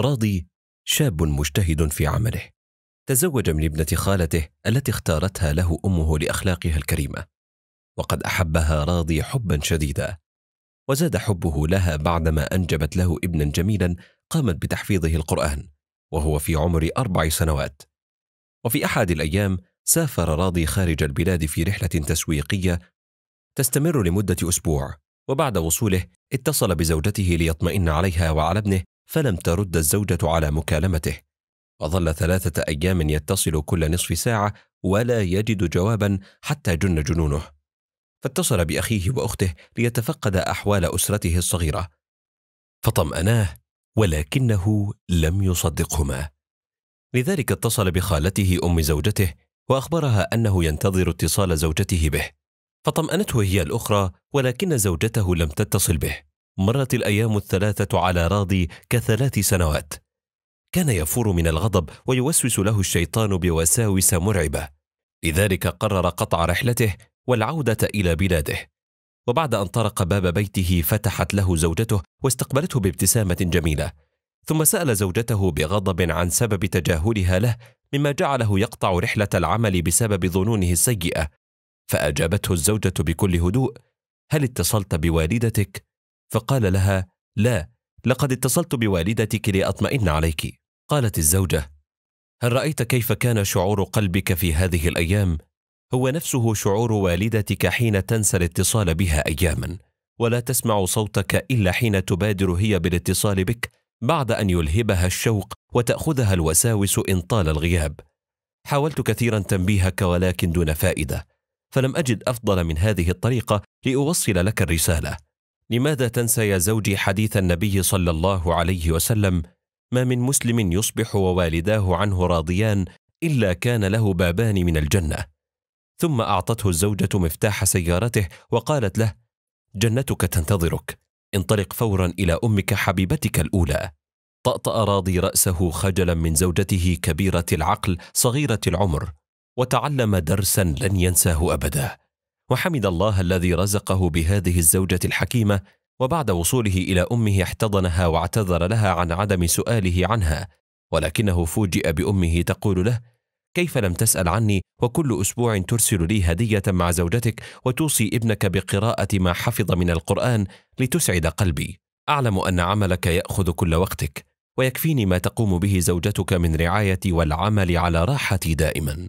راضي شاب مجتهد في عمله تزوج من ابنة خالته التي اختارتها له أمه لأخلاقها الكريمة وقد أحبها راضي حبا شديدا وزاد حبه لها بعدما أنجبت له ابنا جميلا قامت بتحفيظه القرآن وهو في عمر أربع سنوات وفي أحد الأيام سافر راضي خارج البلاد في رحلة تسويقية تستمر لمدة أسبوع وبعد وصوله اتصل بزوجته ليطمئن عليها وعلى ابنه فلم ترد الزوجة على مكالمته وظل ثلاثة أيام يتصل كل نصف ساعة ولا يجد جوابا حتى جن جنونه فاتصل بأخيه وأخته ليتفقد أحوال أسرته الصغيرة فطمأناه ولكنه لم يصدقهما لذلك اتصل بخالته أم زوجته وأخبرها أنه ينتظر اتصال زوجته به فطمأنته هي الأخرى ولكن زوجته لم تتصل به مرت الأيام الثلاثة على راضي كثلاث سنوات كان يفور من الغضب ويوسوس له الشيطان بوساوس مرعبة لذلك قرر قطع رحلته والعودة إلى بلاده وبعد أن طرق باب بيته فتحت له زوجته واستقبلته بابتسامة جميلة ثم سأل زوجته بغضب عن سبب تجاهلها له مما جعله يقطع رحلة العمل بسبب ظنونه السيئة فأجابته الزوجة بكل هدوء هل اتصلت بوالدتك؟ فقال لها لا لقد اتصلت بوالدتك لأطمئن عليك قالت الزوجة هل رأيت كيف كان شعور قلبك في هذه الأيام؟ هو نفسه شعور والدتك حين تنسى الاتصال بها أياما ولا تسمع صوتك إلا حين تبادر هي بالاتصال بك بعد أن يلهبها الشوق وتأخذها الوساوس إن طال الغياب حاولت كثيرا تنبيهك ولكن دون فائدة فلم أجد أفضل من هذه الطريقة لأوصل لك الرسالة لماذا تنسى يا زوجي حديث النبي صلى الله عليه وسلم ما من مسلم يصبح ووالداه عنه راضيان الا كان له بابان من الجنه ثم اعطته الزوجه مفتاح سيارته وقالت له جنتك تنتظرك انطلق فورا الى امك حبيبتك الاولى طاطا راضي راسه خجلا من زوجته كبيره العقل صغيره العمر وتعلم درسا لن ينساه ابدا وحمد الله الذي رزقه بهذه الزوجة الحكيمة وبعد وصوله إلى أمه احتضنها واعتذر لها عن عدم سؤاله عنها ولكنه فوجئ بأمه تقول له كيف لم تسأل عني وكل أسبوع ترسل لي هدية مع زوجتك وتوصي ابنك بقراءة ما حفظ من القرآن لتسعد قلبي أعلم أن عملك يأخذ كل وقتك ويكفيني ما تقوم به زوجتك من رعايتي والعمل على راحتي دائما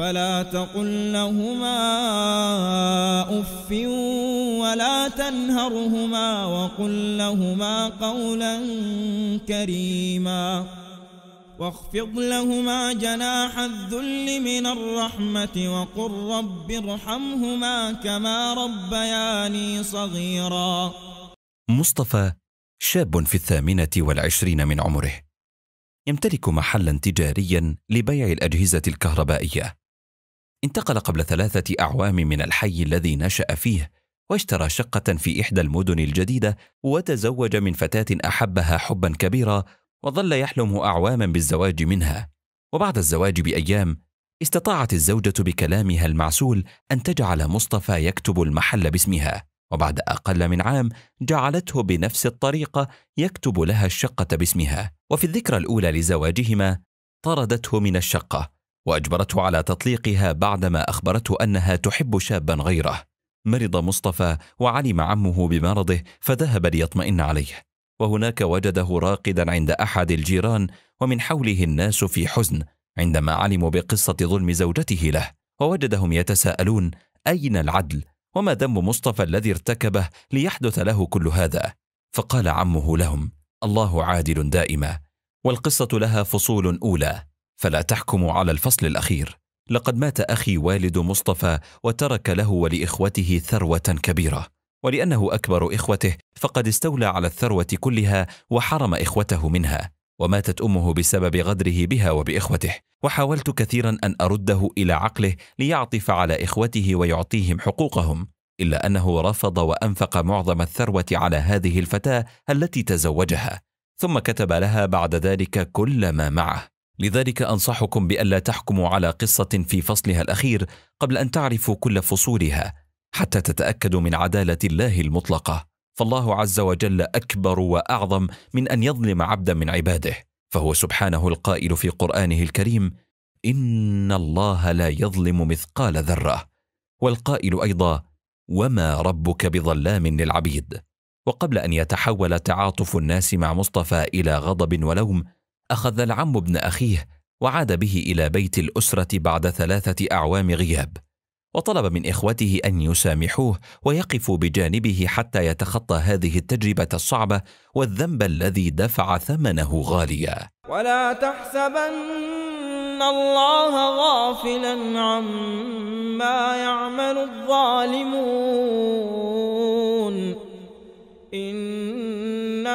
فلا تقل لهما أف ولا تنهرهما وقل لهما قولا كريما واخفض لهما جناح الذل من الرحمة وقل رب ارحمهما كما ربياني صغيرا مصطفى شاب في الثامنة والعشرين من عمره يمتلك محلا تجاريا لبيع الأجهزة الكهربائية انتقل قبل ثلاثة أعوام من الحي الذي نشأ فيه واشترى شقة في إحدى المدن الجديدة وتزوج من فتاة أحبها حبا كبيرا وظل يحلم أعواما بالزواج منها وبعد الزواج بأيام استطاعت الزوجة بكلامها المعسول أن تجعل مصطفى يكتب المحل باسمها وبعد أقل من عام جعلته بنفس الطريقة يكتب لها الشقة باسمها وفي الذكرى الأولى لزواجهما طردته من الشقة واجبرته على تطليقها بعدما اخبرته انها تحب شابا غيره مرض مصطفى وعلم عمه بمرضه فذهب ليطمئن عليه وهناك وجده راقدا عند احد الجيران ومن حوله الناس في حزن عندما علموا بقصه ظلم زوجته له ووجدهم يتساءلون اين العدل وما ذنب مصطفى الذي ارتكبه ليحدث له كل هذا فقال عمه لهم الله عادل دائما والقصه لها فصول اولى فلا تحكموا على الفصل الأخير لقد مات أخي والد مصطفى وترك له ولإخوته ثروة كبيرة ولأنه أكبر إخوته فقد استولى على الثروة كلها وحرم إخوته منها وماتت أمه بسبب غدره بها وبإخوته وحاولت كثيرا أن أرده إلى عقله ليعطف على إخوته ويعطيهم حقوقهم إلا أنه رفض وأنفق معظم الثروة على هذه الفتاة التي تزوجها ثم كتب لها بعد ذلك كل ما معه لذلك أنصحكم بألا تحكموا على قصة في فصلها الأخير قبل أن تعرفوا كل فصولها حتى تتأكدوا من عدالة الله المطلقة فالله عز وجل أكبر وأعظم من أن يظلم عبدا من عباده فهو سبحانه القائل في قرآنه الكريم إن الله لا يظلم مثقال ذرة والقائل أيضا وما ربك بظلام للعبيد وقبل أن يتحول تعاطف الناس مع مصطفى إلى غضب ولوم أخذ العم ابن أخيه وعاد به إلى بيت الأسرة بعد ثلاثة أعوام غياب وطلب من إخوته أن يسامحوه ويقفوا بجانبه حتى يتخطى هذه التجربة الصعبة والذنب الذي دفع ثمنه غاليا ولا تحسبن الله غافلا عما يعمل الظالمون إن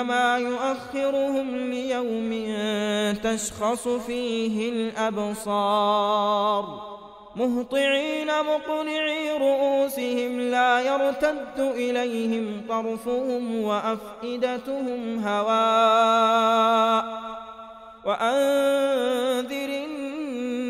إنما يؤخرهم ليوم تشخص فيه الأبصار مهطعين مقنعي رؤوسهم لا يرتد إليهم طرفهم وأفئدتهم هواء وأنذر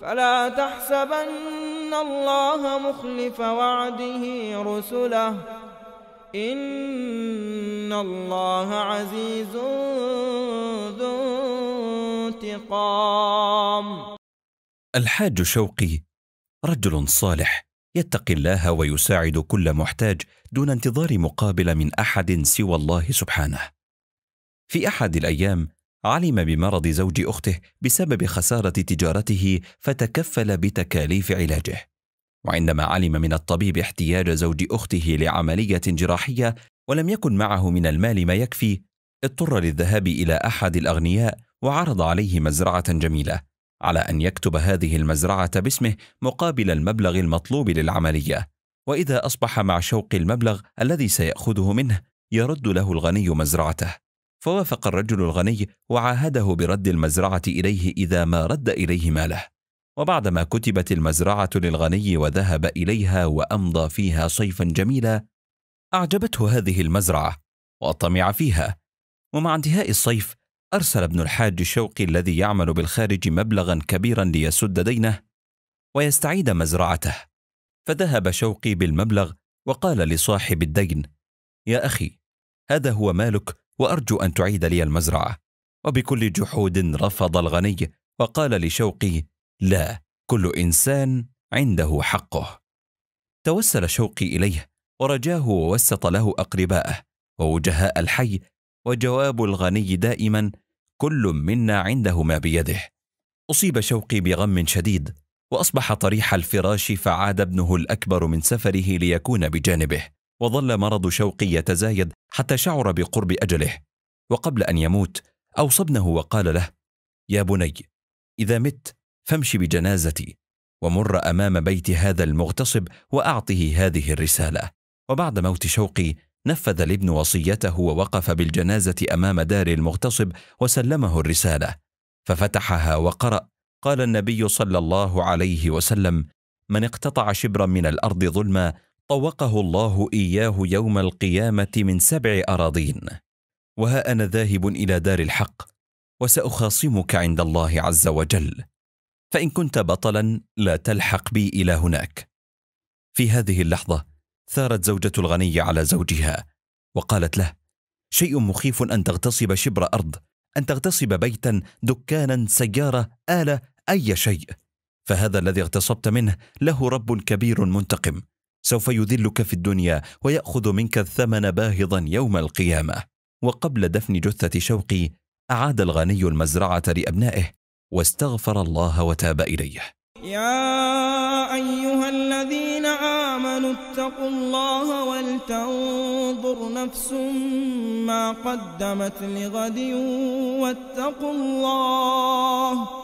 فلا تحسبن الله مخلف وعده رسله إن الله عزيز ذو انتقام الحاج شوقي رجل صالح يتقي الله ويساعد كل محتاج دون انتظار مقابل من أحد سوى الله سبحانه في أحد الأيام علم بمرض زوج اخته بسبب خساره تجارته فتكفل بتكاليف علاجه وعندما علم من الطبيب احتياج زوج اخته لعمليه جراحيه ولم يكن معه من المال ما يكفي اضطر للذهاب الى احد الاغنياء وعرض عليه مزرعه جميله على ان يكتب هذه المزرعه باسمه مقابل المبلغ المطلوب للعمليه واذا اصبح مع شوق المبلغ الذي سياخذه منه يرد له الغني مزرعته فوافق الرجل الغني وعاهده برد المزرعة إليه إذا ما رد إليه ماله وبعدما كتبت المزرعة للغني وذهب إليها وأمضى فيها صيفا جميلا أعجبته هذه المزرعة وطمع فيها ومع انتهاء الصيف أرسل ابن الحاج الشوقي الذي يعمل بالخارج مبلغا كبيرا ليسد دينه ويستعيد مزرعته فذهب شوقي بالمبلغ وقال لصاحب الدين يا أخي هذا هو مالك وأرجو أن تعيد لي المزرعة وبكل جحود رفض الغني وقال لشوقي لا كل إنسان عنده حقه توسل شوقي إليه ورجاه ووسط له أقرباءه ووجهاء الحي وجواب الغني دائما كل منا عنده ما بيده أصيب شوقي بغم شديد وأصبح طريح الفراش فعاد ابنه الأكبر من سفره ليكون بجانبه وظل مرض شوقي يتزايد حتى شعر بقرب اجله وقبل ان يموت اوصى ابنه وقال له يا بني اذا مت فامش بجنازتي ومر امام بيت هذا المغتصب واعطه هذه الرساله وبعد موت شوقي نفذ الابن وصيته ووقف بالجنازه امام دار المغتصب وسلمه الرساله ففتحها وقرا قال النبي صلى الله عليه وسلم من اقتطع شبرا من الارض ظلما طوقه الله اياه يوم القيامه من سبع اراضين وها انا ذاهب الى دار الحق وساخاصمك عند الله عز وجل فان كنت بطلا لا تلحق بي الى هناك في هذه اللحظه ثارت زوجه الغني على زوجها وقالت له شيء مخيف ان تغتصب شبر ارض ان تغتصب بيتا دكانا سياره اله اي شيء فهذا الذي اغتصبت منه له رب كبير منتقم سوف يذلك في الدنيا ويأخذ منك الثمن باهظا يوم القيامة وقبل دفن جثة شوقي أعاد الغني المزرعة لأبنائه واستغفر الله وتاب إليه يا أيها الذين آمنوا اتقوا الله ولتنظر نفس ما قدمت لغد واتقوا الله